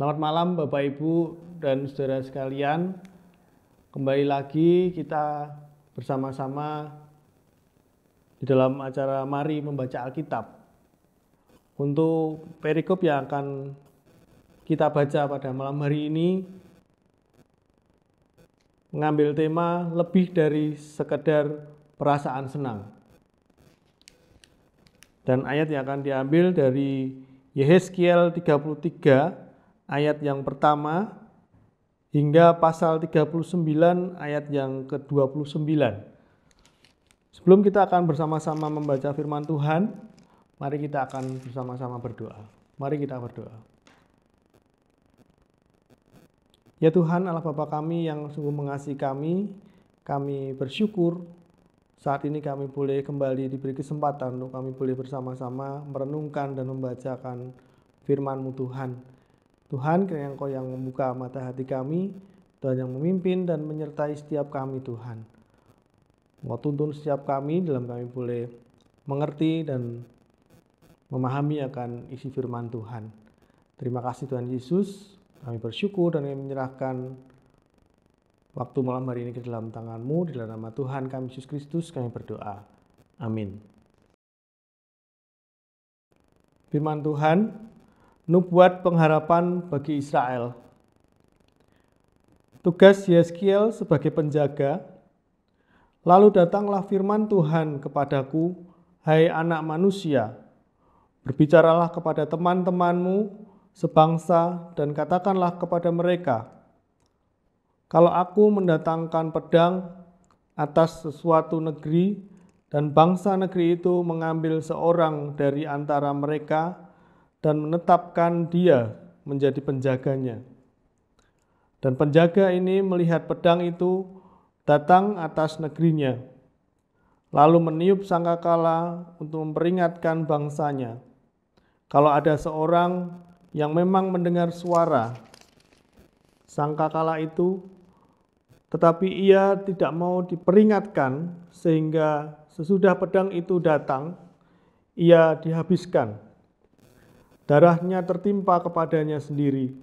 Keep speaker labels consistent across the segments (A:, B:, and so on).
A: Selamat malam Bapak Ibu dan saudara sekalian. Kembali lagi kita bersama-sama di dalam acara Mari Membaca Alkitab. Untuk perikop yang akan kita baca pada malam hari ini mengambil tema lebih dari sekedar perasaan senang. Dan ayat yang akan diambil dari Yehezkiel 33 ayat yang pertama hingga pasal 39 ayat yang ke-29. Sebelum kita akan bersama-sama membaca firman Tuhan, mari kita akan bersama-sama berdoa. Mari kita berdoa. Ya Tuhan Allah Bapa kami yang sungguh mengasihi kami, kami bersyukur saat ini kami boleh kembali diberi kesempatan untuk kami boleh bersama-sama merenungkan dan membacakan firman-Mu Tuhan. Tuhan, kiranya Engkau yang membuka mata hati kami, Tuhan yang memimpin dan menyertai setiap kami Tuhan. mau tuntun setiap kami dalam kami boleh mengerti dan memahami akan isi firman Tuhan. Terima kasih Tuhan Yesus, kami bersyukur dan kami menyerahkan waktu malam hari ini ke dalam tangan-Mu, di dalam nama Tuhan kami Yesus Kristus kami berdoa. Amin. Firman Tuhan nubuat pengharapan bagi Israel. Tugas Yeskiel sebagai penjaga. Lalu datanglah firman Tuhan kepadaku, hai anak manusia, berbicaralah kepada teman-temanmu sebangsa dan katakanlah kepada mereka, kalau aku mendatangkan pedang atas sesuatu negeri dan bangsa negeri itu mengambil seorang dari antara mereka, dan menetapkan dia menjadi penjaganya. Dan penjaga ini melihat pedang itu datang atas negerinya, lalu meniup sangkakala untuk memperingatkan bangsanya. Kalau ada seorang yang memang mendengar suara sangkakala itu, tetapi ia tidak mau diperingatkan sehingga sesudah pedang itu datang, ia dihabiskan Darahnya tertimpa kepadanya sendiri.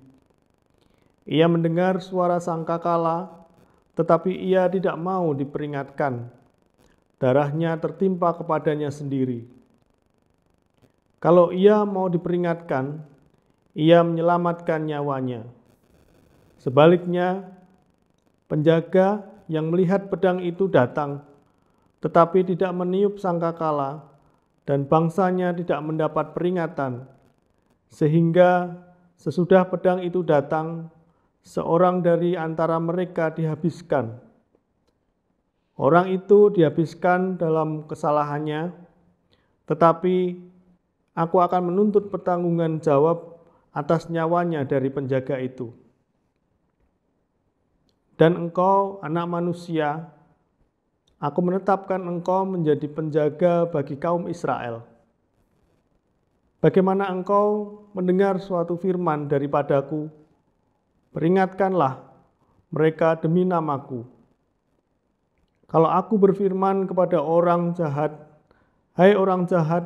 A: Ia mendengar suara sangkakala, tetapi ia tidak mau diperingatkan. Darahnya tertimpa kepadanya sendiri. Kalau ia mau diperingatkan, ia menyelamatkan nyawanya. Sebaliknya, penjaga yang melihat pedang itu datang, tetapi tidak meniup sangkakala, dan bangsanya tidak mendapat peringatan sehingga sesudah pedang itu datang, seorang dari antara mereka dihabiskan. Orang itu dihabiskan dalam kesalahannya, tetapi aku akan menuntut pertanggungan jawab atas nyawanya dari penjaga itu. Dan engkau, anak manusia, aku menetapkan engkau menjadi penjaga bagi kaum Israel.' Bagaimana engkau mendengar suatu firman daripadaku? Peringatkanlah mereka demi namaku. Kalau aku berfirman kepada orang jahat, "Hai hey orang jahat,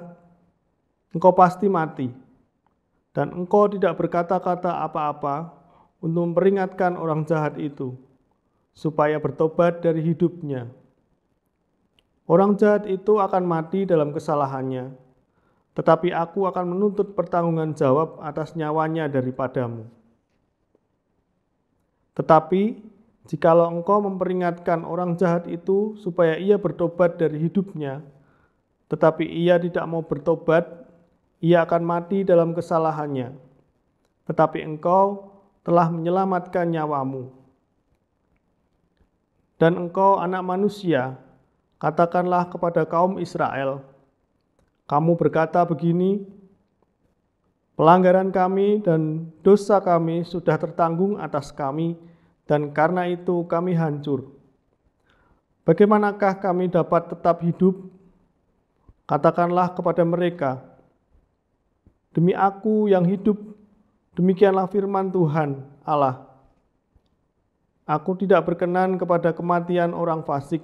A: engkau pasti mati," dan engkau tidak berkata-kata apa-apa untuk memperingatkan orang jahat itu supaya bertobat dari hidupnya. Orang jahat itu akan mati dalam kesalahannya, tetapi aku akan menuntut pertanggungan jawab atas nyawanya daripadamu. Tetapi, jikalau engkau memperingatkan orang jahat itu supaya ia bertobat dari hidupnya, tetapi ia tidak mau bertobat, ia akan mati dalam kesalahannya. Tetapi engkau telah menyelamatkan nyawamu. Dan engkau anak manusia, katakanlah kepada kaum Israel, kamu berkata begini, pelanggaran kami dan dosa kami sudah tertanggung atas kami, dan karena itu kami hancur. Bagaimanakah kami dapat tetap hidup? Katakanlah kepada mereka, Demi aku yang hidup, demikianlah firman Tuhan Allah. Aku tidak berkenan kepada kematian orang fasik,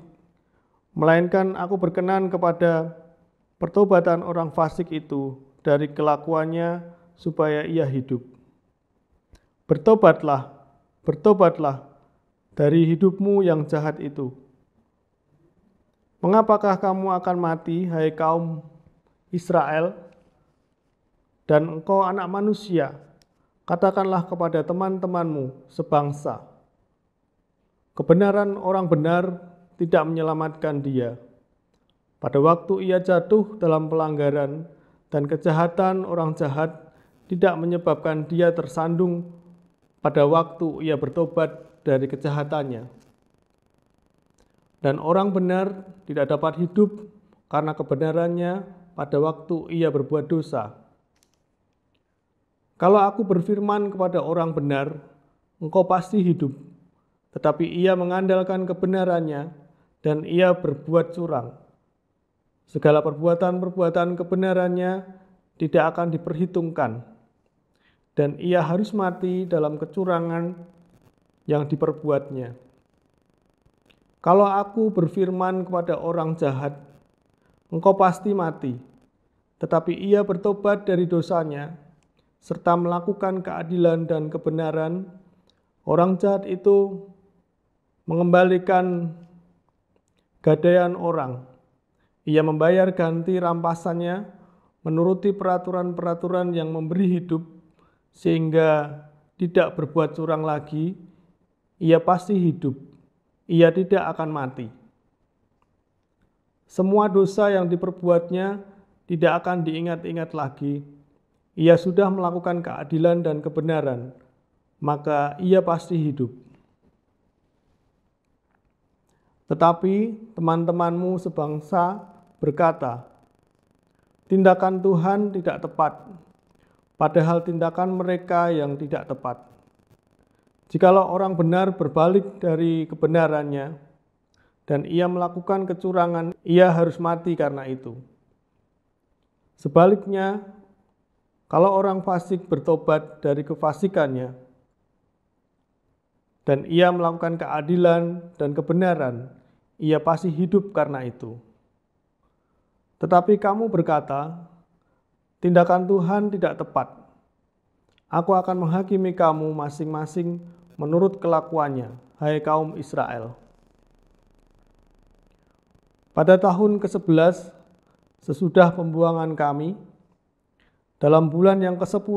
A: melainkan aku berkenan kepada pertobatan orang fasik itu dari kelakuannya supaya ia hidup. Bertobatlah, bertobatlah dari hidupmu yang jahat itu. Mengapakah kamu akan mati, hai kaum Israel? Dan engkau anak manusia, katakanlah kepada teman-temanmu sebangsa. Kebenaran orang benar tidak menyelamatkan dia.' Pada waktu ia jatuh dalam pelanggaran dan kejahatan orang jahat tidak menyebabkan dia tersandung pada waktu ia bertobat dari kejahatannya. Dan orang benar tidak dapat hidup karena kebenarannya pada waktu ia berbuat dosa. Kalau aku berfirman kepada orang benar, engkau pasti hidup. Tetapi ia mengandalkan kebenarannya dan ia berbuat curang Segala perbuatan-perbuatan kebenarannya tidak akan diperhitungkan, dan ia harus mati dalam kecurangan yang diperbuatnya. Kalau aku berfirman kepada orang jahat, engkau pasti mati, tetapi ia bertobat dari dosanya serta melakukan keadilan dan kebenaran, orang jahat itu mengembalikan gadaian orang ia membayar ganti rampasannya menuruti peraturan-peraturan yang memberi hidup sehingga tidak berbuat curang lagi. Ia pasti hidup. Ia tidak akan mati. Semua dosa yang diperbuatnya tidak akan diingat-ingat lagi. Ia sudah melakukan keadilan dan kebenaran, maka ia pasti hidup. Tetapi teman-temanmu sebangsa berkata, "Tindakan Tuhan tidak tepat, padahal tindakan mereka yang tidak tepat. Jikalau orang benar berbalik dari kebenarannya dan ia melakukan kecurangan, ia harus mati karena itu." Sebaliknya, kalau orang fasik bertobat dari kefasikannya dan ia melakukan keadilan dan kebenaran, ia pasti hidup karena itu. Tetapi kamu berkata, tindakan Tuhan tidak tepat. Aku akan menghakimi kamu masing-masing menurut kelakuannya, hai kaum Israel. Pada tahun ke-11 sesudah pembuangan kami, dalam bulan yang ke-10,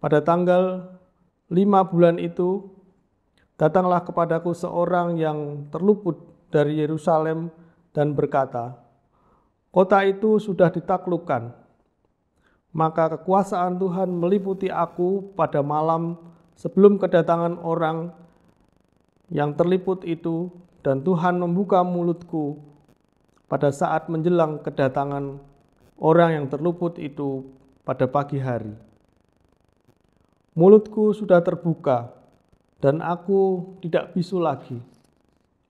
A: pada tanggal 5 bulan itu, datanglah kepadaku seorang yang terluput dari Yerusalem dan berkata, Kota itu sudah ditaklukkan. Maka kekuasaan Tuhan meliputi aku pada malam sebelum kedatangan orang yang terliput itu dan Tuhan membuka mulutku pada saat menjelang kedatangan orang yang terluput itu pada pagi hari. Mulutku sudah terbuka dan aku tidak bisu lagi.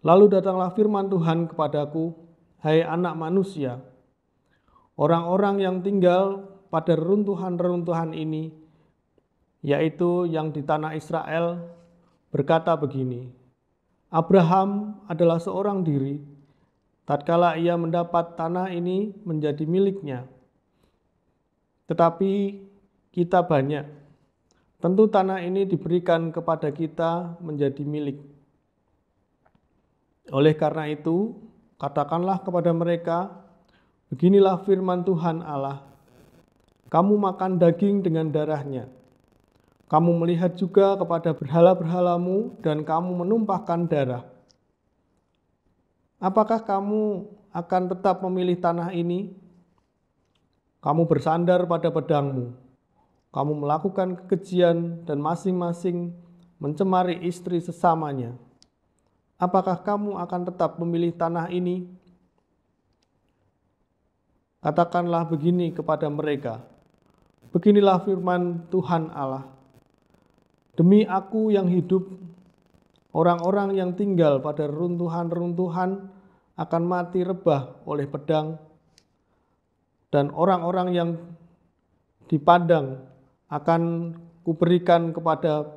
A: Lalu datanglah firman Tuhan kepadaku, "Hai anak manusia, Orang-orang yang tinggal pada reruntuhan-reruntuhan ini, yaitu yang di tanah Israel, berkata begini, Abraham adalah seorang diri, tatkala ia mendapat tanah ini menjadi miliknya. Tetapi kita banyak, tentu tanah ini diberikan kepada kita menjadi milik. Oleh karena itu, katakanlah kepada mereka, Beginilah firman Tuhan Allah. Kamu makan daging dengan darahnya. Kamu melihat juga kepada berhala-berhalamu dan kamu menumpahkan darah. Apakah kamu akan tetap memilih tanah ini? Kamu bersandar pada pedangmu. Kamu melakukan kekejian dan masing-masing mencemari istri sesamanya. Apakah kamu akan tetap memilih tanah ini? Katakanlah begini kepada mereka, beginilah firman Tuhan Allah. Demi aku yang hidup, orang-orang yang tinggal pada runtuhan-runtuhan akan mati rebah oleh pedang, dan orang-orang yang dipandang akan kuberikan kepada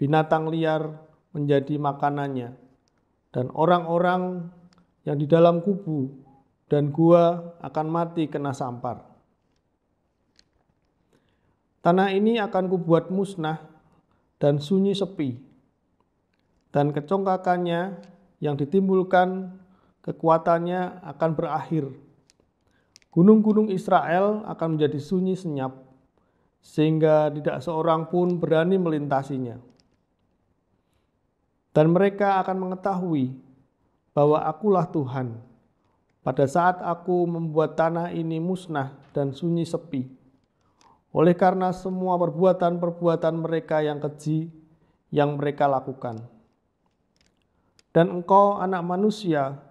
A: binatang liar menjadi makanannya, dan orang-orang yang di dalam kubu dan gua akan mati kena sampar. Tanah ini akan kubuat musnah dan sunyi sepi, dan kecongkakannya yang ditimbulkan kekuatannya akan berakhir. Gunung-gunung Israel akan menjadi sunyi senyap, sehingga tidak seorang pun berani melintasinya. Dan mereka akan mengetahui bahwa akulah Tuhan, pada saat aku membuat tanah ini musnah dan sunyi sepi, oleh karena semua perbuatan-perbuatan mereka yang keji yang mereka lakukan. Dan engkau anak manusia,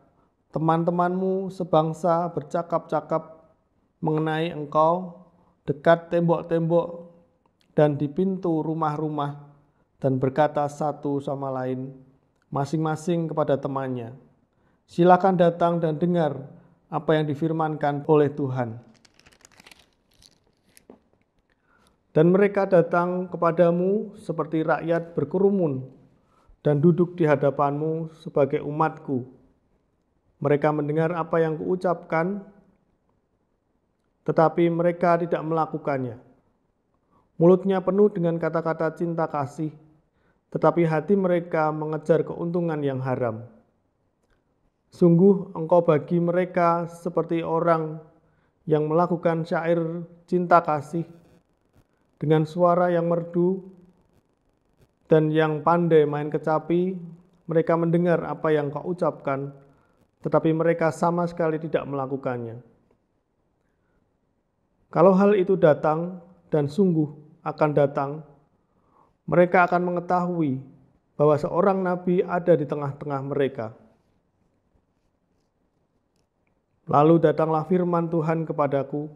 A: teman-temanmu sebangsa bercakap-cakap mengenai engkau dekat tembok-tembok dan di pintu rumah-rumah dan berkata satu sama lain masing-masing kepada temannya Silakan datang dan dengar apa yang difirmankan oleh Tuhan. Dan mereka datang kepadamu seperti rakyat berkerumun dan duduk di hadapanmu sebagai umatku. Mereka mendengar apa yang kuucapkan, tetapi mereka tidak melakukannya. Mulutnya penuh dengan kata-kata cinta kasih, tetapi hati mereka mengejar keuntungan yang haram. Sungguh engkau bagi mereka seperti orang yang melakukan syair cinta kasih dengan suara yang merdu dan yang pandai main kecapi, mereka mendengar apa yang kau ucapkan, tetapi mereka sama sekali tidak melakukannya. Kalau hal itu datang dan sungguh akan datang, mereka akan mengetahui bahwa seorang nabi ada di tengah-tengah mereka. Lalu datanglah firman Tuhan kepadaku,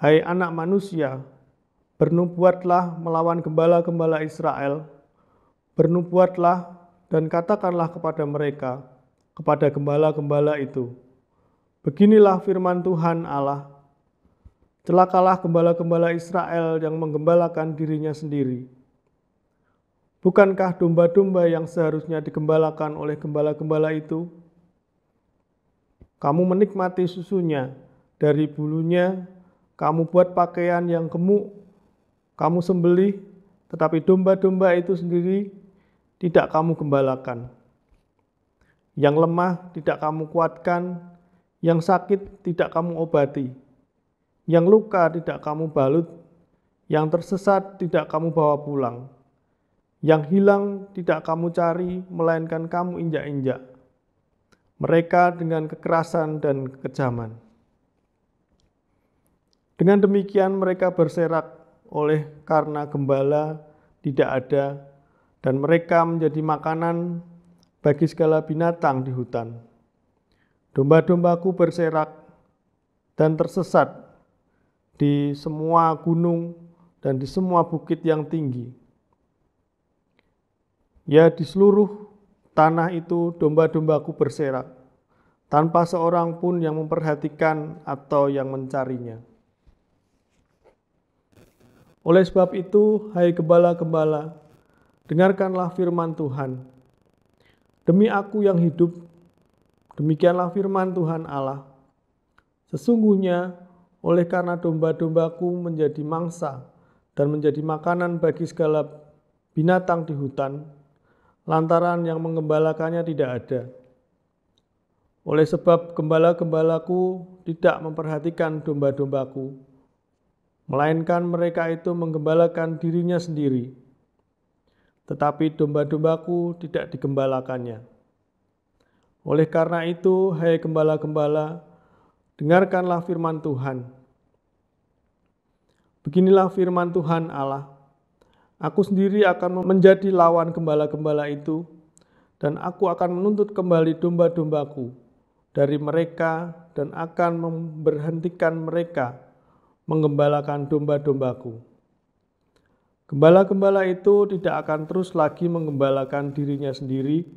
A: Hai anak manusia, bernubuatlah melawan gembala-gembala Israel, bernubuatlah dan katakanlah kepada mereka, kepada gembala-gembala itu, Beginilah firman Tuhan Allah, Celakalah gembala-gembala Israel yang menggembalakan dirinya sendiri. Bukankah domba-domba yang seharusnya digembalakan oleh gembala-gembala itu kamu menikmati susunya, dari bulunya kamu buat pakaian yang gemuk, kamu sembelih, tetapi domba-domba itu sendiri tidak kamu gembalakan. Yang lemah tidak kamu kuatkan, yang sakit tidak kamu obati, yang luka tidak kamu balut, yang tersesat tidak kamu bawa pulang, yang hilang tidak kamu cari, melainkan kamu injak-injak mereka dengan kekerasan dan kekejaman. Dengan demikian mereka berserak oleh karena gembala tidak ada dan mereka menjadi makanan bagi segala binatang di hutan. Domba-dombaku berserak dan tersesat di semua gunung dan di semua bukit yang tinggi. Ya di seluruh Tanah itu domba-dombaku berserak, tanpa seorang pun yang memperhatikan atau yang mencarinya. Oleh sebab itu, hai gembala-gembala, dengarkanlah firman Tuhan. Demi aku yang hidup, demikianlah firman Tuhan Allah. Sesungguhnya, oleh karena domba-dombaku menjadi mangsa dan menjadi makanan bagi segala binatang di hutan, lantaran yang mengembalakannya tidak ada. Oleh sebab gembala-gembalaku tidak memperhatikan domba-dombaku, melainkan mereka itu menggembalakan dirinya sendiri. Tetapi domba-dombaku tidak digembalakannya. Oleh karena itu, hai gembala-gembala, dengarkanlah firman Tuhan. Beginilah firman Tuhan Allah Aku sendiri akan menjadi lawan gembala-gembala itu, dan aku akan menuntut kembali domba-dombaku dari mereka dan akan memberhentikan mereka menggembalakan domba-dombaku. Gembala-gembala itu tidak akan terus lagi menggembalakan dirinya sendiri.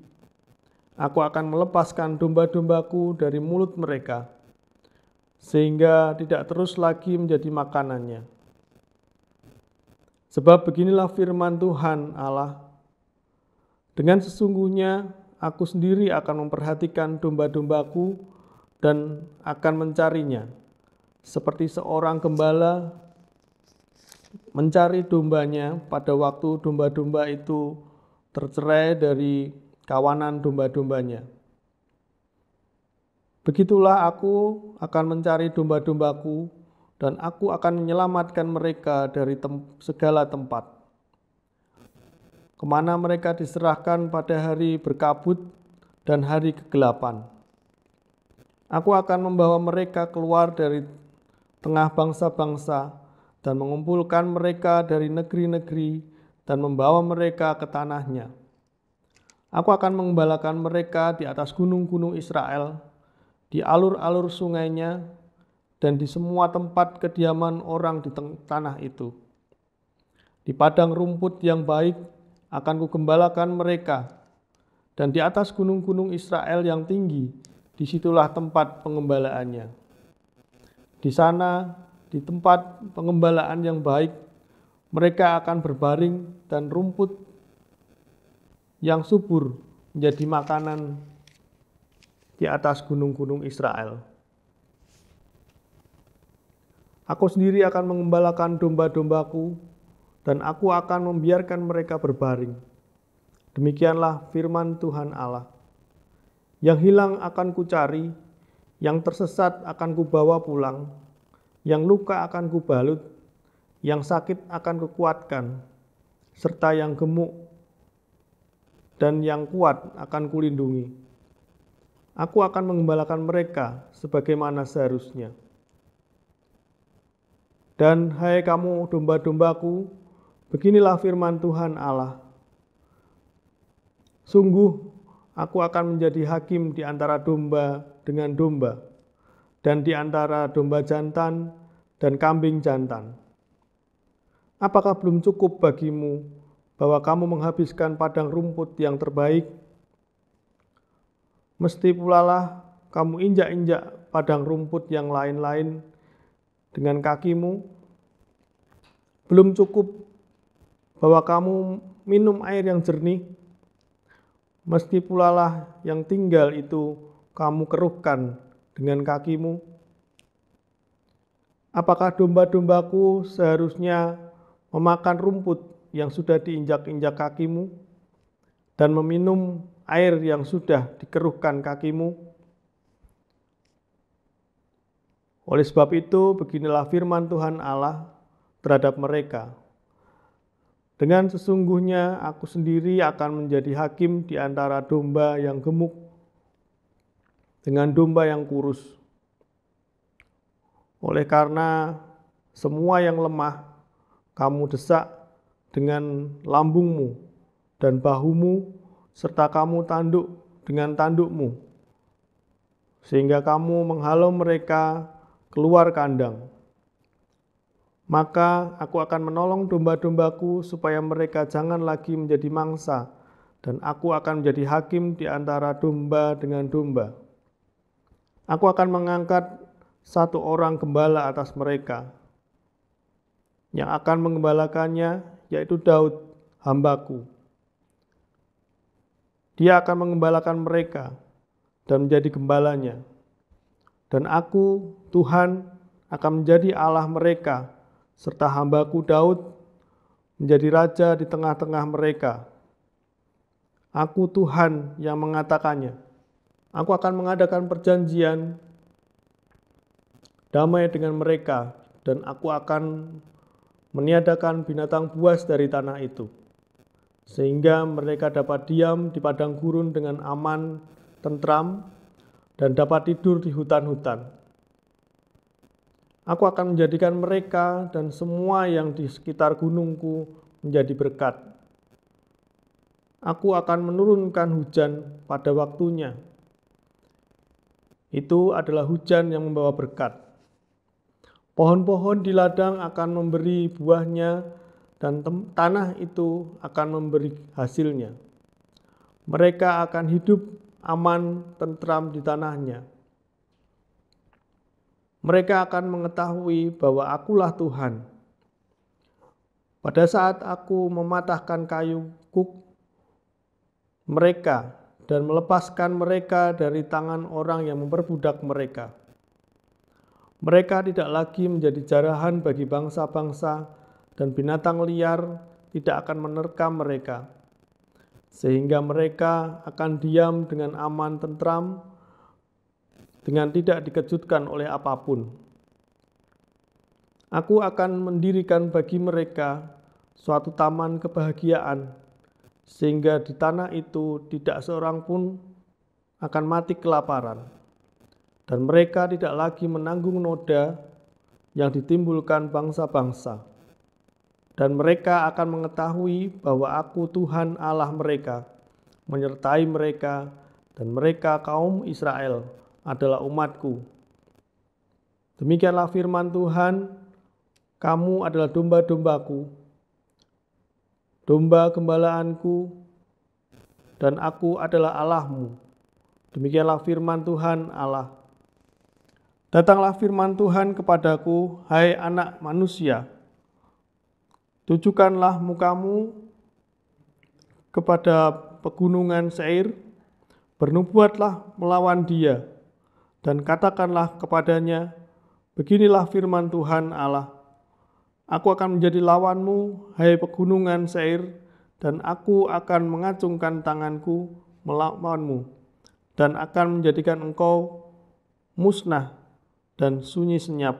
A: Aku akan melepaskan domba-dombaku dari mulut mereka, sehingga tidak terus lagi menjadi makanannya. Sebab beginilah firman Tuhan Allah. Dengan sesungguhnya aku sendiri akan memperhatikan domba-dombaku dan akan mencarinya. Seperti seorang gembala mencari dombanya pada waktu domba-domba itu tercerai dari kawanan domba-dombanya. Begitulah aku akan mencari domba-dombaku dan aku akan menyelamatkan mereka dari tem segala tempat. Kemana mereka diserahkan pada hari berkabut dan hari kegelapan. Aku akan membawa mereka keluar dari tengah bangsa-bangsa dan mengumpulkan mereka dari negeri-negeri dan membawa mereka ke tanahnya. Aku akan mengembalakan mereka di atas gunung-gunung Israel, di alur-alur sungainya, dan di semua tempat kediaman orang di tanah itu. Di padang rumput yang baik akan kugembalakan mereka, dan di atas gunung-gunung Israel yang tinggi, disitulah tempat pengembalaannya. Di sana, di tempat pengembalaan yang baik, mereka akan berbaring dan rumput yang subur menjadi makanan di atas gunung-gunung Israel. Aku sendiri akan mengembalakan domba-dombaku, dan aku akan membiarkan mereka berbaring. Demikianlah firman Tuhan Allah. Yang hilang akan kucari, yang tersesat akan kubawa pulang, yang luka akan kubalut, yang sakit akan kekuatkan, serta yang gemuk dan yang kuat akan kulindungi. Aku akan mengembalakan mereka sebagaimana seharusnya. Dan hai kamu domba-dombaku, beginilah firman Tuhan Allah. Sungguh aku akan menjadi hakim di antara domba dengan domba, dan di antara domba jantan dan kambing jantan. Apakah belum cukup bagimu bahwa kamu menghabiskan padang rumput yang terbaik? Mesti pulalah kamu injak-injak padang rumput yang lain-lain dengan kakimu. Belum cukup bahwa kamu minum air yang jernih, meski lah yang tinggal itu kamu keruhkan dengan kakimu. Apakah domba-dombaku seharusnya memakan rumput yang sudah diinjak-injak kakimu dan meminum air yang sudah dikeruhkan kakimu?' Oleh sebab itu, beginilah firman Tuhan Allah terhadap mereka. Dengan sesungguhnya aku sendiri akan menjadi hakim di antara domba yang gemuk dengan domba yang kurus. Oleh karena semua yang lemah kamu desak dengan lambungmu dan bahumu serta kamu tanduk dengan tandukmu sehingga kamu menghalau mereka keluar kandang. Maka aku akan menolong domba-dombaku supaya mereka jangan lagi menjadi mangsa, dan aku akan menjadi hakim di antara domba dengan domba. Aku akan mengangkat satu orang gembala atas mereka, yang akan mengembalakannya, yaitu Daud, hambaku. Dia akan mengembalakan mereka dan menjadi gembalanya.' Dan aku, Tuhan, akan menjadi Allah mereka, serta hambaku Daud menjadi raja di tengah-tengah mereka. Aku Tuhan yang mengatakannya. Aku akan mengadakan perjanjian damai dengan mereka dan aku akan meniadakan binatang buas dari tanah itu, sehingga mereka dapat diam di padang gurun dengan aman, tentram, dan dapat tidur di hutan-hutan. Aku akan menjadikan mereka dan semua yang di sekitar gunungku menjadi berkat. Aku akan menurunkan hujan pada waktunya. Itu adalah hujan yang membawa berkat. Pohon-pohon di ladang akan memberi buahnya, dan tanah itu akan memberi hasilnya. Mereka akan hidup aman, tentram di tanahnya. Mereka akan mengetahui bahwa akulah Tuhan. Pada saat aku mematahkan kayu kuk mereka dan melepaskan mereka dari tangan orang yang memperbudak mereka. Mereka tidak lagi menjadi jarahan bagi bangsa-bangsa dan binatang liar tidak akan menerkam mereka sehingga mereka akan diam dengan aman tentram dengan tidak dikejutkan oleh apapun. Aku akan mendirikan bagi mereka suatu taman kebahagiaan sehingga di tanah itu tidak seorang pun akan mati kelaparan dan mereka tidak lagi menanggung noda yang ditimbulkan bangsa-bangsa dan mereka akan mengetahui bahwa aku Tuhan Allah mereka, menyertai mereka, dan mereka kaum Israel adalah umatku. Demikianlah firman Tuhan, kamu adalah domba-dombaku, domba gembalaanku, dan aku adalah Allahmu. Demikianlah firman Tuhan Allah. Datanglah firman Tuhan kepadaku, hai anak manusia, Tujukanlah mukamu kepada pegunungan Seir, bernubuatlah melawan dia, dan katakanlah kepadanya, Beginilah firman Tuhan Allah, Aku akan menjadi lawanmu, hai pegunungan Seir, dan aku akan mengacungkan tanganku melawanmu, dan akan menjadikan engkau musnah dan sunyi senyap.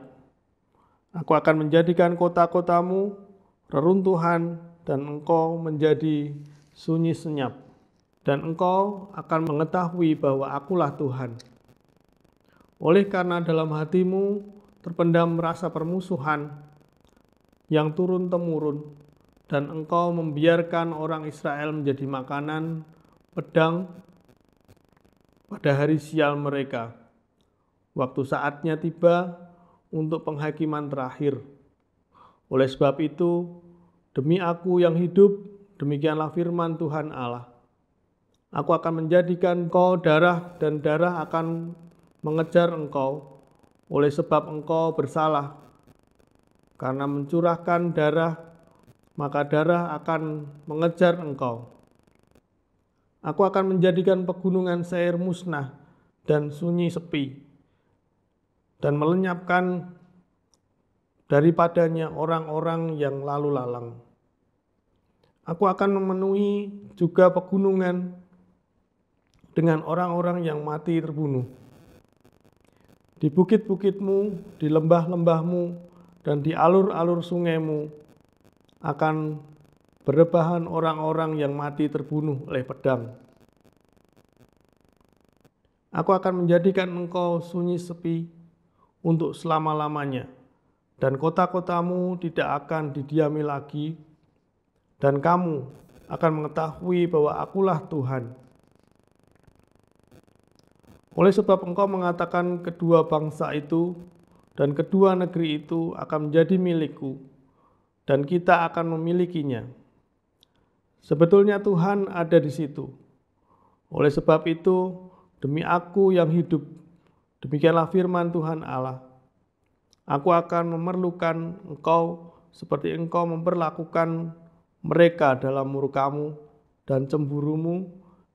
A: Aku akan menjadikan kota-kotamu reruntuhan dan engkau menjadi sunyi senyap dan engkau akan mengetahui bahwa akulah Tuhan. Oleh karena dalam hatimu terpendam rasa permusuhan yang turun-temurun dan engkau membiarkan orang Israel menjadi makanan pedang pada hari sial mereka. Waktu saatnya tiba untuk penghakiman terakhir. Oleh sebab itu, Demi aku yang hidup, demikianlah firman Tuhan Allah. Aku akan menjadikan engkau darah dan darah akan mengejar engkau oleh sebab engkau bersalah. Karena mencurahkan darah, maka darah akan mengejar engkau. Aku akan menjadikan pegunungan Seir musnah dan sunyi sepi dan melenyapkan daripadanya orang-orang yang lalu lalang. Aku akan memenuhi juga pegunungan dengan orang-orang yang mati terbunuh. Di bukit-bukitmu, di lembah-lembahmu, dan di alur-alur sungaimu akan berdebahan orang-orang yang mati terbunuh oleh pedang. Aku akan menjadikan engkau sunyi sepi untuk selama-lamanya.' dan kota-kotamu tidak akan didiami lagi, dan kamu akan mengetahui bahwa Akulah Tuhan. Oleh sebab engkau mengatakan kedua bangsa itu dan kedua negeri itu akan menjadi milikku, dan kita akan memilikinya. Sebetulnya Tuhan ada di situ. Oleh sebab itu, demi aku yang hidup, demikianlah firman Tuhan Allah Aku akan memerlukan engkau seperti engkau memperlakukan mereka dalam murkamu dan cemburumu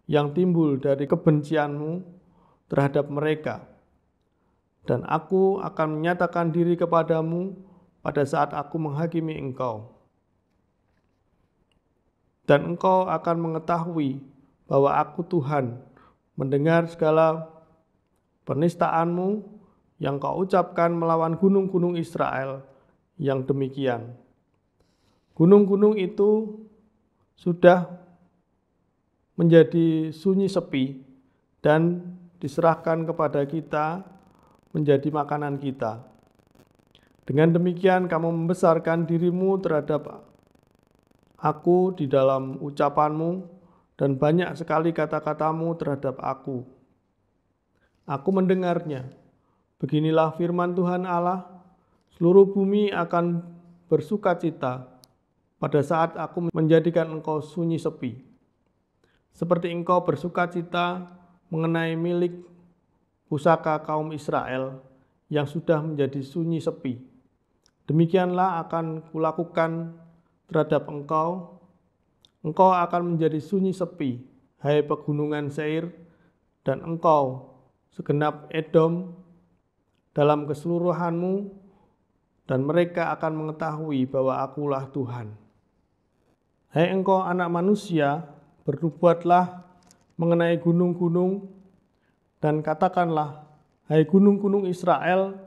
A: yang timbul dari kebencianmu terhadap mereka. Dan aku akan menyatakan diri kepadamu pada saat aku menghakimi engkau. Dan engkau akan mengetahui bahwa aku Tuhan mendengar segala penistaanmu yang kau ucapkan melawan gunung-gunung Israel yang demikian. Gunung-gunung itu sudah menjadi sunyi sepi dan diserahkan kepada kita menjadi makanan kita. Dengan demikian kamu membesarkan dirimu terhadap aku di dalam ucapanmu dan banyak sekali kata-katamu terhadap aku. Aku mendengarnya Beginilah firman Tuhan Allah, seluruh bumi akan bersuka cita pada saat aku menjadikan engkau sunyi sepi. Seperti engkau bersuka cita mengenai milik pusaka kaum Israel yang sudah menjadi sunyi sepi. Demikianlah akan kulakukan terhadap engkau. Engkau akan menjadi sunyi sepi, hai pegunungan Seir, dan engkau, segenap Edom, dalam keseluruhanmu dan mereka akan mengetahui bahwa akulah Tuhan. Hai engkau anak manusia, berbuatlah mengenai gunung-gunung dan katakanlah, hai gunung-gunung Israel,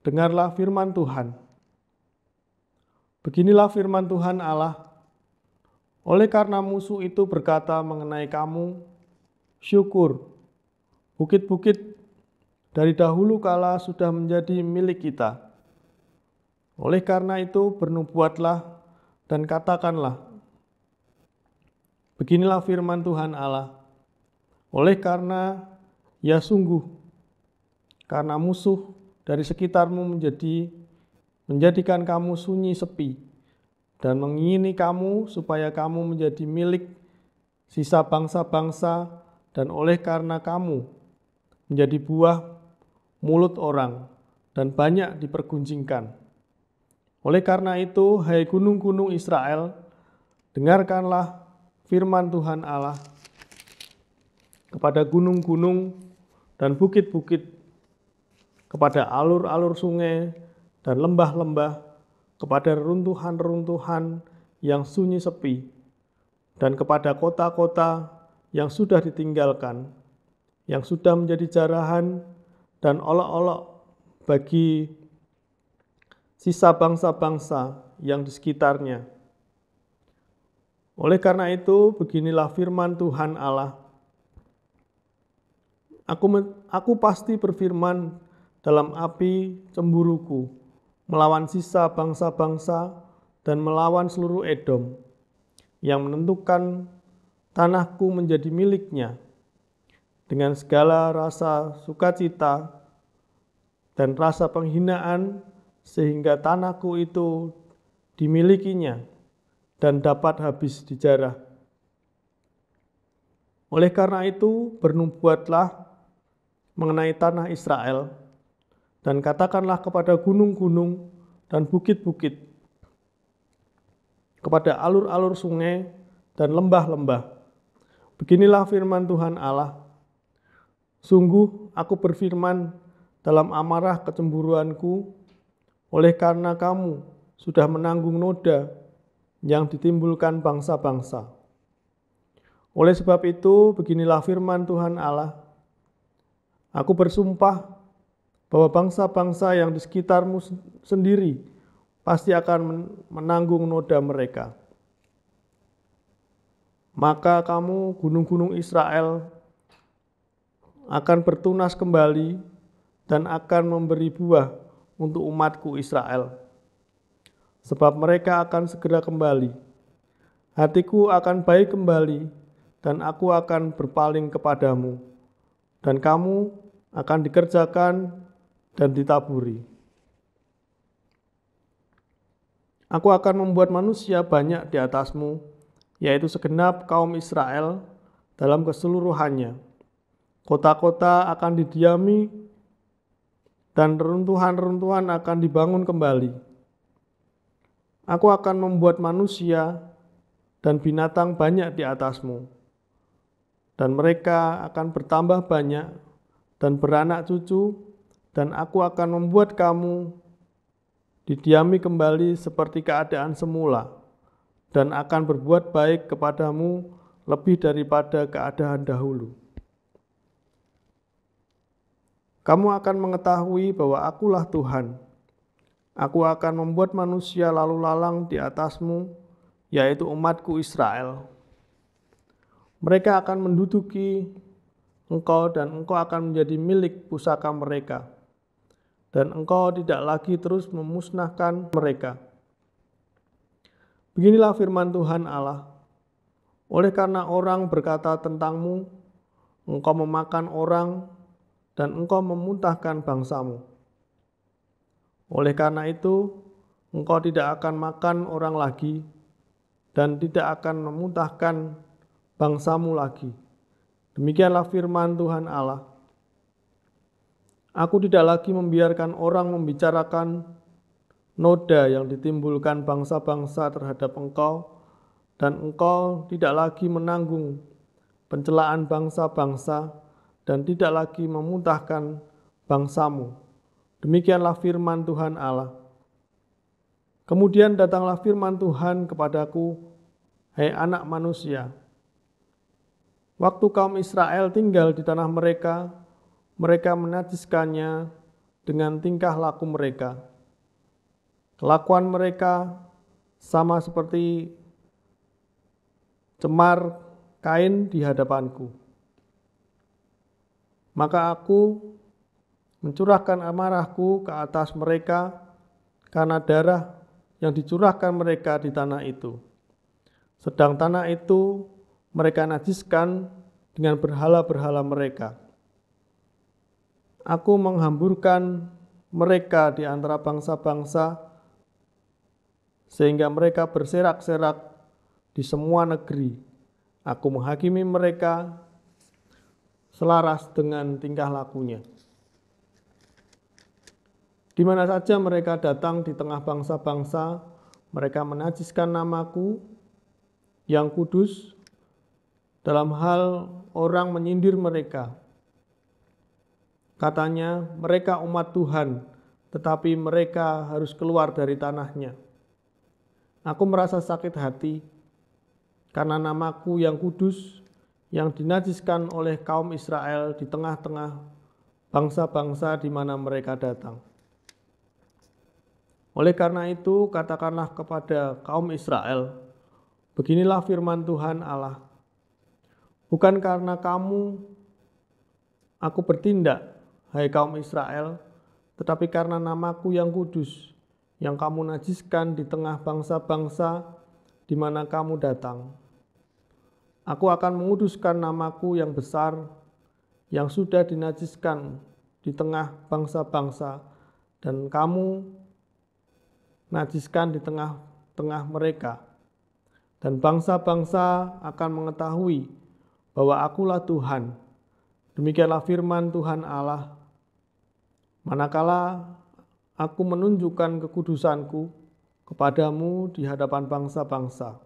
A: dengarlah firman Tuhan. Beginilah firman Tuhan Allah, oleh karena musuh itu berkata mengenai kamu, syukur, bukit-bukit dari dahulu kala sudah menjadi milik kita. Oleh karena itu, bernubuatlah dan katakanlah, Beginilah firman Tuhan Allah. Oleh karena ya sungguh, karena musuh dari sekitarmu menjadi menjadikan kamu sunyi sepi dan mengingini kamu supaya kamu menjadi milik sisa bangsa-bangsa dan oleh karena kamu menjadi buah mulut orang dan banyak diperguncingkan. Oleh karena itu, hai gunung-gunung Israel, dengarkanlah firman Tuhan Allah kepada gunung-gunung dan bukit-bukit, kepada alur-alur sungai dan lembah-lembah, kepada runtuhan-runtuhan yang sunyi sepi, dan kepada kota-kota yang sudah ditinggalkan, yang sudah menjadi jarahan dan olok-olok bagi sisa bangsa-bangsa yang di sekitarnya. Oleh karena itu, beginilah firman Tuhan Allah. Aku, aku pasti berfirman dalam api cemburuku, melawan sisa bangsa-bangsa dan melawan seluruh Edom, yang menentukan tanahku menjadi miliknya. Dengan segala rasa sukacita dan rasa penghinaan sehingga tanahku itu dimilikinya dan dapat habis dijarah. Oleh karena itu, bernubuatlah mengenai tanah Israel dan katakanlah kepada gunung-gunung dan bukit-bukit, kepada alur-alur sungai dan lembah-lembah. Beginilah firman Tuhan Allah. Sungguh aku berfirman dalam amarah kecemburuanku, oleh karena kamu sudah menanggung noda yang ditimbulkan bangsa-bangsa. Oleh sebab itu, beginilah firman Tuhan Allah: "Aku bersumpah bahwa bangsa-bangsa yang di sekitarmu sendiri pasti akan menanggung noda mereka." Maka kamu, gunung-gunung Israel, akan bertunas kembali dan akan memberi buah untuk umatku Israel. Sebab mereka akan segera kembali. Hatiku akan baik kembali dan aku akan berpaling kepadamu. Dan kamu akan dikerjakan dan ditaburi. Aku akan membuat manusia banyak di atasmu, yaitu segenap kaum Israel dalam keseluruhannya. Kota-kota akan didiami dan reruntuhan-reruntuhan akan dibangun kembali. Aku akan membuat manusia dan binatang banyak di atasmu, dan mereka akan bertambah banyak dan beranak cucu, dan aku akan membuat kamu didiami kembali seperti keadaan semula, dan akan berbuat baik kepadamu lebih daripada keadaan dahulu. Kamu akan mengetahui bahwa akulah Tuhan. Aku akan membuat manusia lalu lalang di atasmu, yaitu umatku Israel. Mereka akan menduduki engkau dan engkau akan menjadi milik pusaka mereka. Dan engkau tidak lagi terus memusnahkan mereka. Beginilah firman Tuhan Allah. Oleh karena orang berkata tentangmu, engkau memakan orang dan engkau memuntahkan bangsamu. Oleh karena itu, engkau tidak akan makan orang lagi dan tidak akan memuntahkan bangsamu lagi. Demikianlah firman Tuhan Allah. Aku tidak lagi membiarkan orang membicarakan noda yang ditimbulkan bangsa-bangsa terhadap engkau, dan engkau tidak lagi menanggung pencelaan bangsa-bangsa dan tidak lagi memuntahkan bangsamu. Demikianlah firman Tuhan Allah. Kemudian datanglah firman Tuhan kepadaku, "Hei anak manusia, waktu kaum Israel tinggal di tanah mereka, mereka menajiskannya dengan tingkah laku mereka. Kelakuan mereka sama seperti cemar kain di hadapanku." Maka aku mencurahkan amarahku ke atas mereka karena darah yang dicurahkan mereka di tanah itu. Sedang tanah itu mereka najiskan dengan berhala-berhala mereka. Aku menghamburkan mereka di antara bangsa-bangsa sehingga mereka berserak-serak di semua negeri. Aku menghakimi mereka selaras dengan tingkah lakunya. Di mana saja mereka datang di tengah bangsa-bangsa, mereka menajiskan namaku yang kudus dalam hal orang menyindir mereka. Katanya, mereka umat Tuhan, tetapi mereka harus keluar dari tanahnya. Aku merasa sakit hati karena namaku yang kudus yang dinajiskan oleh kaum Israel di tengah-tengah bangsa-bangsa di mana mereka datang. Oleh karena itu, katakanlah kepada kaum Israel, beginilah firman Tuhan Allah. Bukan karena kamu aku bertindak, hai kaum Israel, tetapi karena namaku yang kudus, yang kamu najiskan di tengah bangsa-bangsa di mana kamu datang. Aku akan menguduskan namaku yang besar, yang sudah dinajiskan di tengah bangsa-bangsa, dan kamu najiskan di tengah-tengah mereka. Dan bangsa-bangsa akan mengetahui bahwa akulah Tuhan. Demikianlah firman Tuhan Allah. Manakala aku menunjukkan kekudusanku kepadamu di hadapan bangsa-bangsa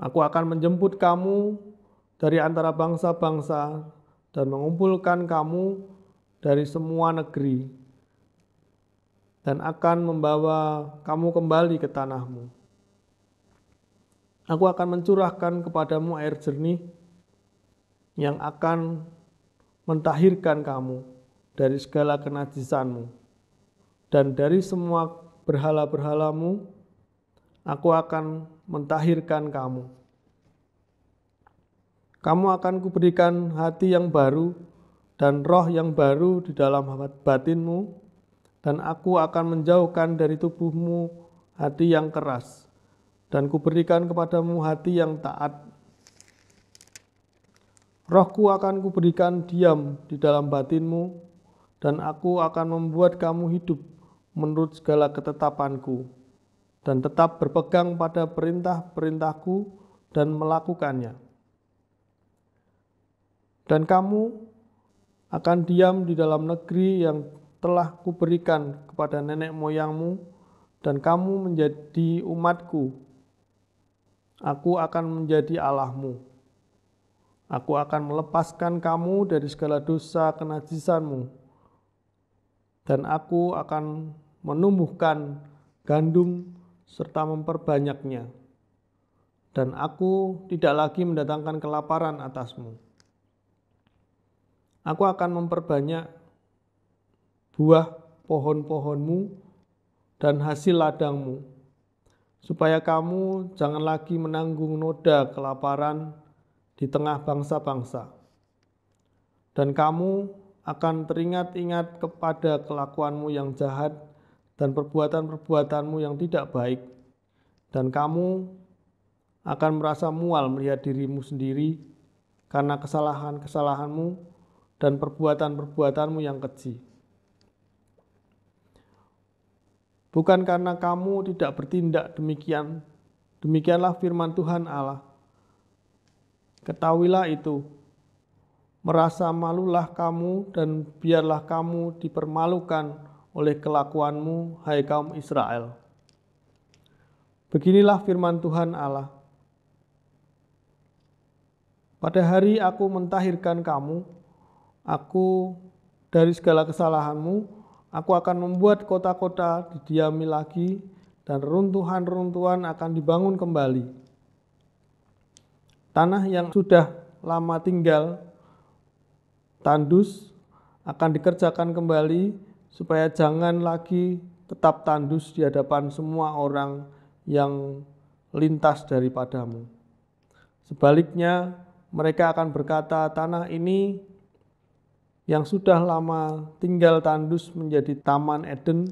A: Aku akan menjemput kamu dari antara bangsa-bangsa dan mengumpulkan kamu dari semua negeri dan akan membawa kamu kembali ke tanahmu. Aku akan mencurahkan kepadamu air jernih yang akan mentahirkan kamu dari segala kenajisanmu dan dari semua berhala-berhalamu aku akan mentahirkan kamu. Kamu akan kuberikan hati yang baru dan roh yang baru di dalam batinmu, dan aku akan menjauhkan dari tubuhmu hati yang keras, dan kuberikan kepadamu hati yang taat. Rohku akan kuberikan diam di dalam batinmu, dan aku akan membuat kamu hidup menurut segala ketetapanku.' dan tetap berpegang pada perintah-perintahku dan melakukannya. Dan kamu akan diam di dalam negeri yang telah kuberikan kepada nenek moyangmu dan kamu menjadi umatku. Aku akan menjadi Allahmu. Aku akan melepaskan kamu dari segala dosa kenajisanmu. Dan aku akan menumbuhkan gandum serta memperbanyaknya. Dan aku tidak lagi mendatangkan kelaparan atasmu. Aku akan memperbanyak buah pohon-pohonmu dan hasil ladangmu, supaya kamu jangan lagi menanggung noda kelaparan di tengah bangsa-bangsa. Dan kamu akan teringat-ingat kepada kelakuanmu yang jahat dan perbuatan-perbuatanmu yang tidak baik, dan kamu akan merasa mual melihat dirimu sendiri karena kesalahan-kesalahanmu dan perbuatan-perbuatanmu yang kecil. Bukan karena kamu tidak bertindak demikian, demikianlah firman Tuhan Allah. Ketahuilah itu, merasa malulah kamu dan biarlah kamu dipermalukan oleh kelakuanmu, hai kaum Israel. Beginilah firman Tuhan Allah. Pada hari aku mentahirkan kamu, aku dari segala kesalahanmu, aku akan membuat kota-kota didiami lagi dan runtuhan-runtuhan akan dibangun kembali. Tanah yang sudah lama tinggal, tandus, akan dikerjakan kembali supaya jangan lagi tetap tandus di hadapan semua orang yang lintas daripadamu. Sebaliknya, mereka akan berkata, "Tanah ini yang sudah lama tinggal tandus menjadi taman Eden,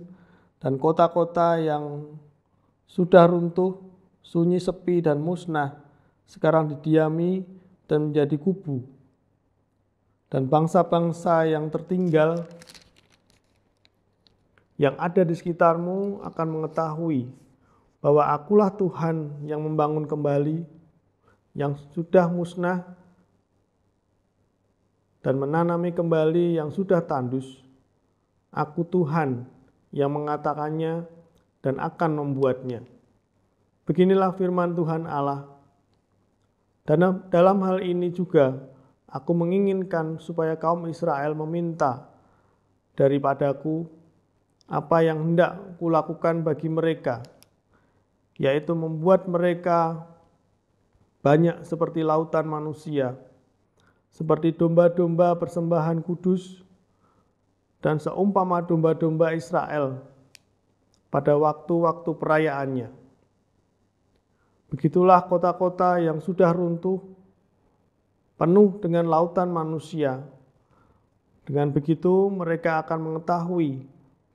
A: dan kota-kota yang sudah runtuh, sunyi, sepi, dan musnah, sekarang didiami dan menjadi kubu." Dan bangsa-bangsa yang tertinggal yang ada di sekitarmu akan mengetahui bahwa akulah Tuhan yang membangun kembali yang sudah musnah dan menanami kembali yang sudah tandus. Aku Tuhan yang mengatakannya dan akan membuatnya. Beginilah firman Tuhan Allah. Dan dalam hal ini juga aku menginginkan supaya kaum Israel meminta daripadaku apa yang hendak kulakukan bagi mereka, yaitu membuat mereka banyak seperti lautan manusia, seperti domba-domba persembahan kudus, dan seumpama domba-domba Israel pada waktu-waktu perayaannya. Begitulah kota-kota yang sudah runtuh, penuh dengan lautan manusia. Dengan begitu, mereka akan mengetahui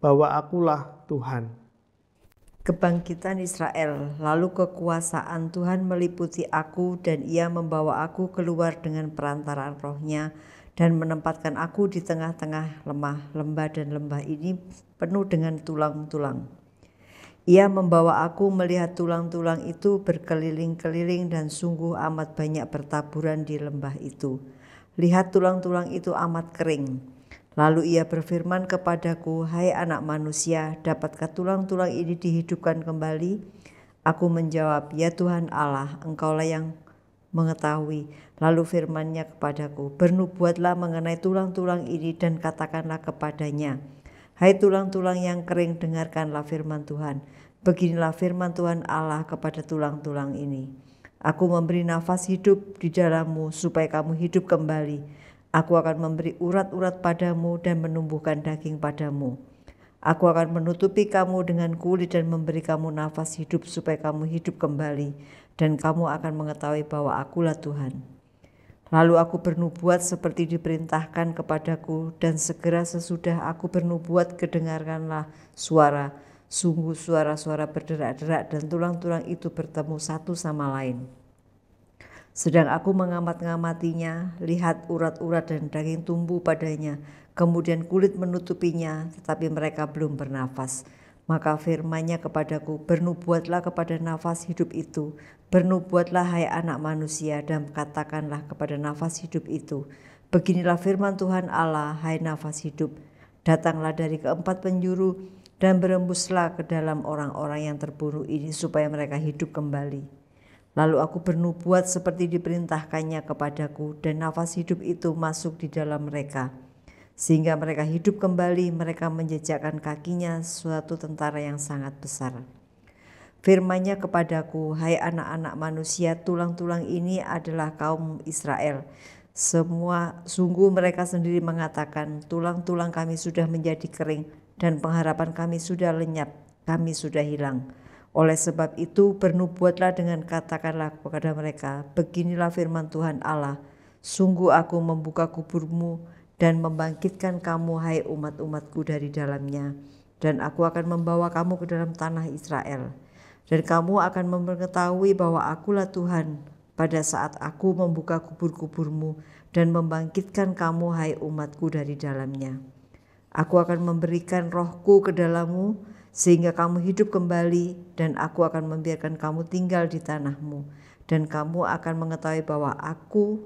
A: bahwa akulah Tuhan.
B: Kebangkitan Israel, lalu kekuasaan Tuhan meliputi aku dan ia membawa aku keluar dengan perantaraan rohnya dan menempatkan aku di tengah-tengah lemah, lembah dan lembah ini penuh dengan tulang-tulang. Ia membawa aku melihat tulang-tulang itu berkeliling-keliling dan sungguh amat banyak bertaburan di lembah itu. Lihat tulang-tulang itu amat kering, Lalu ia berfirman kepadaku, "Hai anak manusia, dapatkah tulang-tulang ini dihidupkan kembali?" Aku menjawab, "Ya Tuhan Allah, Engkaulah yang mengetahui." Lalu firman-Nya kepadaku, "Bernubuatlah mengenai tulang-tulang ini dan katakanlah kepadanya, Hai tulang-tulang yang kering, dengarkanlah firman Tuhan. Beginilah firman Tuhan Allah kepada tulang-tulang ini. Aku memberi nafas hidup di dalammu supaya kamu hidup kembali." Aku akan memberi urat-urat padamu dan menumbuhkan daging padamu. Aku akan menutupi kamu dengan kulit dan memberi kamu nafas hidup supaya kamu hidup kembali dan kamu akan mengetahui bahwa akulah Tuhan. Lalu aku bernubuat seperti diperintahkan kepadaku dan segera sesudah aku bernubuat kedengarkanlah suara. Sungguh suara-suara berderak-derak dan tulang-tulang itu bertemu satu sama lain. Sedang aku mengamat-ngamatinya, lihat urat-urat dan daging tumbuh padanya, kemudian kulit menutupinya, tetapi mereka belum bernafas. Maka firmanya kepadaku, bernubuatlah kepada nafas hidup itu, bernubuatlah hai anak manusia, dan katakanlah kepada nafas hidup itu, beginilah firman Tuhan Allah, hai nafas hidup, datanglah dari keempat penjuru, dan berembuslah ke dalam orang-orang yang terbunuh ini supaya mereka hidup kembali.' Lalu aku bernubuat seperti diperintahkannya kepadaku dan nafas hidup itu masuk di dalam mereka. Sehingga mereka hidup kembali, mereka menjejakkan kakinya suatu tentara yang sangat besar. Firmannya kepadaku, hai anak-anak manusia, tulang-tulang ini adalah kaum Israel. Semua sungguh mereka sendiri mengatakan, tulang-tulang kami sudah menjadi kering dan pengharapan kami sudah lenyap, kami sudah hilang.' Oleh sebab itu bernubuatlah dengan katakanlah kepada mereka, beginilah firman Tuhan Allah, sungguh aku membuka kuburmu dan membangkitkan kamu hai umat-umatku dari dalamnya dan aku akan membawa kamu ke dalam tanah Israel dan kamu akan mengetahui bahwa akulah Tuhan pada saat aku membuka kubur-kuburmu dan membangkitkan kamu hai umatku dari dalamnya. Aku akan memberikan rohku ke dalammu sehingga kamu hidup kembali dan aku akan membiarkan kamu tinggal di tanahmu dan kamu akan mengetahui bahwa aku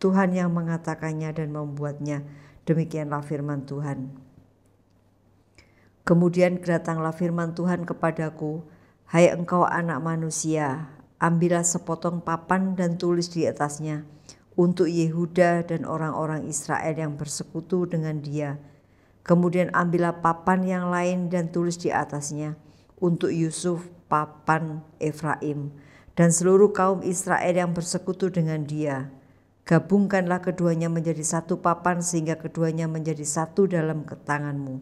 B: Tuhan yang mengatakannya dan membuatnya demikianlah firman Tuhan Kemudian datanglah firman Tuhan kepadaku hai engkau anak manusia ambillah sepotong papan dan tulis di atasnya untuk Yehuda dan orang-orang Israel yang bersekutu dengan dia Kemudian ambillah papan yang lain dan tulis di atasnya untuk Yusuf papan Efraim dan seluruh kaum Israel yang bersekutu dengan dia. Gabungkanlah keduanya menjadi satu papan sehingga keduanya menjadi satu dalam tanganmu.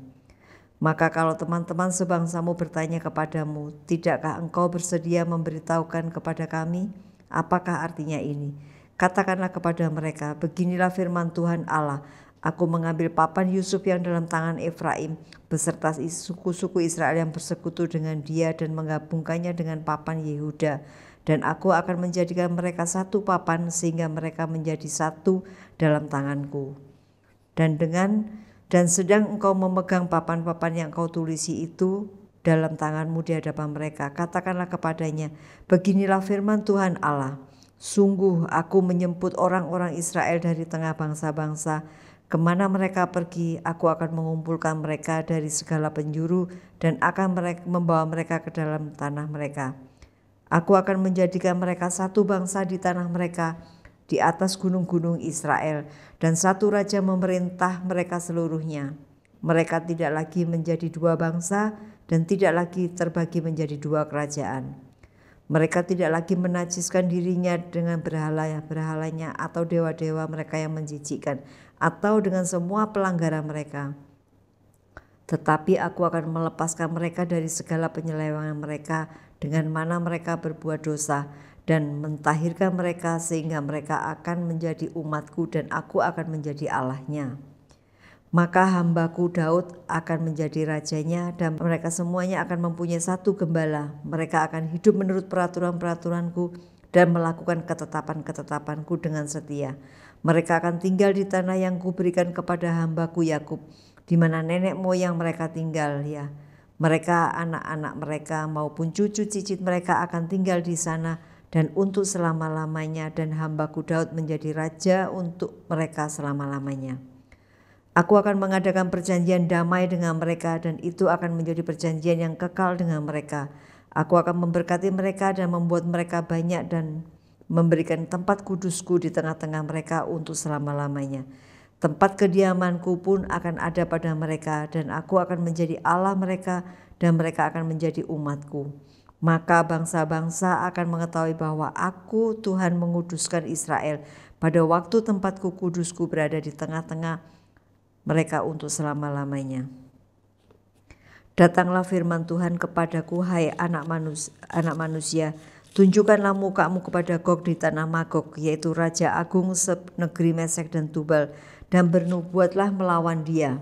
B: Maka kalau teman-teman sebangsamu bertanya kepadamu, tidakkah engkau bersedia memberitahukan kepada kami apakah artinya ini? Katakanlah kepada mereka, beginilah firman Tuhan Allah, Aku mengambil papan Yusuf yang dalam tangan Efraim, beserta suku-suku Israel yang bersekutu dengan dia dan menggabungkannya dengan papan Yehuda. Dan aku akan menjadikan mereka satu papan sehingga mereka menjadi satu dalam tanganku. Dan dengan dan sedang engkau memegang papan-papan yang kau tulisi itu dalam tanganmu di hadapan mereka, katakanlah kepadanya, beginilah firman Tuhan Allah, sungguh aku menyemput orang-orang Israel dari tengah bangsa-bangsa Kemana mereka pergi, aku akan mengumpulkan mereka dari segala penjuru dan akan mereka, membawa mereka ke dalam tanah mereka. Aku akan menjadikan mereka satu bangsa di tanah mereka, di atas gunung-gunung Israel, dan satu raja memerintah mereka seluruhnya. Mereka tidak lagi menjadi dua bangsa dan tidak lagi terbagi menjadi dua kerajaan. Mereka tidak lagi menajiskan dirinya dengan berhala-berhalanya atau dewa-dewa mereka yang menjijikkan atau dengan semua pelanggaran mereka. Tetapi aku akan melepaskan mereka dari segala penyelewengan mereka dengan mana mereka berbuat dosa dan mentahirkan mereka sehingga mereka akan menjadi umatku dan aku akan menjadi Allahnya. Maka hambaku Daud akan menjadi rajanya dan mereka semuanya akan mempunyai satu gembala. Mereka akan hidup menurut peraturan-peraturanku dan melakukan ketetapan-ketetapanku dengan setia. Mereka akan tinggal di tanah yang kuberikan kepada hambaku Yakub, di mana nenek moyang mereka tinggal ya. Mereka, anak-anak mereka maupun cucu cicit mereka akan tinggal di sana dan untuk selama-lamanya dan hambaku Daud menjadi raja untuk mereka selama-lamanya. Aku akan mengadakan perjanjian damai dengan mereka dan itu akan menjadi perjanjian yang kekal dengan mereka. Aku akan memberkati mereka dan membuat mereka banyak dan memberikan tempat kudusku di tengah-tengah mereka untuk selama-lamanya. Tempat kediamanku pun akan ada pada mereka dan aku akan menjadi Allah mereka dan mereka akan menjadi umatku. Maka bangsa-bangsa akan mengetahui bahwa aku Tuhan menguduskan Israel pada waktu tempatku kudusku berada di tengah-tengah mereka untuk selama-lamanya. Datanglah firman Tuhan kepadaku hai anak manusia, anak manusia Tunjukkanlah mukamu kepada Gog di tanah Magog, yaitu Raja Agung negeri Mesek dan Tubal, dan bernubuatlah melawan dia.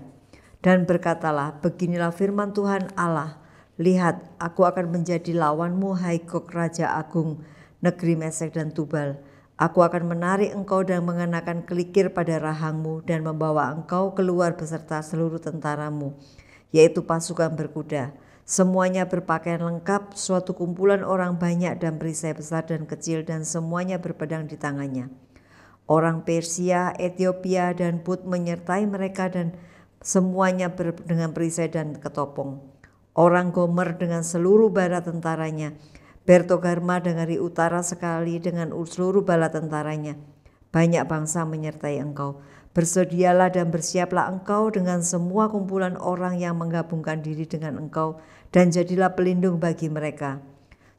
B: Dan berkatalah, beginilah firman Tuhan Allah, lihat aku akan menjadi lawanmu hai Gog Raja Agung, negeri Mesek dan Tubal. Aku akan menarik engkau dan mengenakan kelikir pada rahangmu dan membawa engkau keluar beserta seluruh tentaramu, yaitu pasukan berkuda. Semuanya berpakaian lengkap, suatu kumpulan orang banyak dan perisai besar dan kecil dan semuanya berpedang di tangannya. Orang Persia, Ethiopia, dan Put menyertai mereka dan semuanya ber, dengan perisai dan ketopong. Orang Gomer dengan seluruh bala tentaranya, Bertogarma dengan di utara sekali dengan seluruh bala tentaranya. Banyak bangsa menyertai engkau Bersedialah dan bersiaplah engkau dengan semua kumpulan orang yang menggabungkan diri dengan engkau dan jadilah pelindung bagi mereka.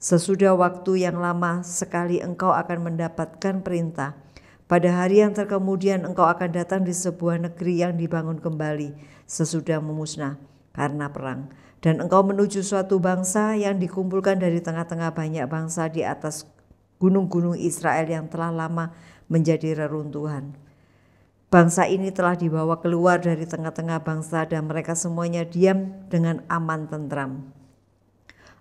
B: Sesudah waktu yang lama sekali engkau akan mendapatkan perintah. Pada hari yang terkemudian engkau akan datang di sebuah negeri yang dibangun kembali sesudah memusnah karena perang. Dan engkau menuju suatu bangsa yang dikumpulkan dari tengah-tengah banyak bangsa di atas gunung-gunung Israel yang telah lama menjadi reruntuhan. Bangsa ini telah dibawa keluar dari tengah-tengah bangsa dan mereka semuanya diam dengan aman tentram.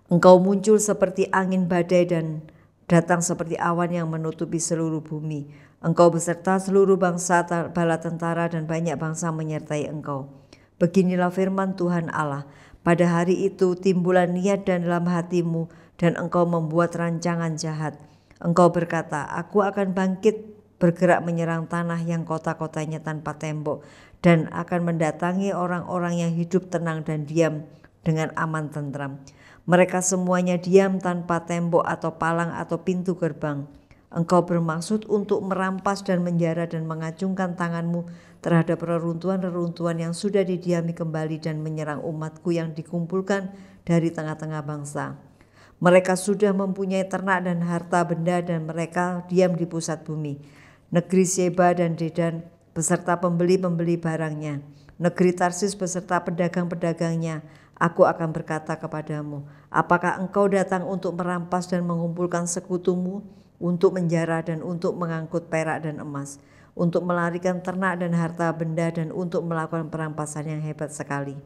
B: Engkau muncul seperti angin badai dan datang seperti awan yang menutupi seluruh bumi. Engkau beserta seluruh bangsa bala tentara dan banyak bangsa menyertai engkau. Beginilah firman Tuhan Allah. Pada hari itu timbulan niat dan dalam hatimu dan engkau membuat rancangan jahat. Engkau berkata, aku akan bangkit bergerak menyerang tanah yang kota-kotanya tanpa tembok dan akan mendatangi orang-orang yang hidup tenang dan diam dengan aman tentram. Mereka semuanya diam tanpa tembok atau palang atau pintu gerbang. Engkau bermaksud untuk merampas dan menjara dan mengacungkan tanganmu terhadap reruntuhan-reruntuhan yang sudah didiami kembali dan menyerang umatku yang dikumpulkan dari tengah-tengah bangsa. Mereka sudah mempunyai ternak dan harta benda dan mereka diam di pusat bumi negeri Sheba dan Dedan beserta pembeli-pembeli barangnya, negeri Tarsis beserta pedagang-pedagangnya, aku akan berkata kepadamu, apakah engkau datang untuk merampas dan mengumpulkan sekutumu, untuk menjarah dan untuk mengangkut perak dan emas, untuk melarikan ternak dan harta benda dan untuk melakukan perampasan yang hebat sekali.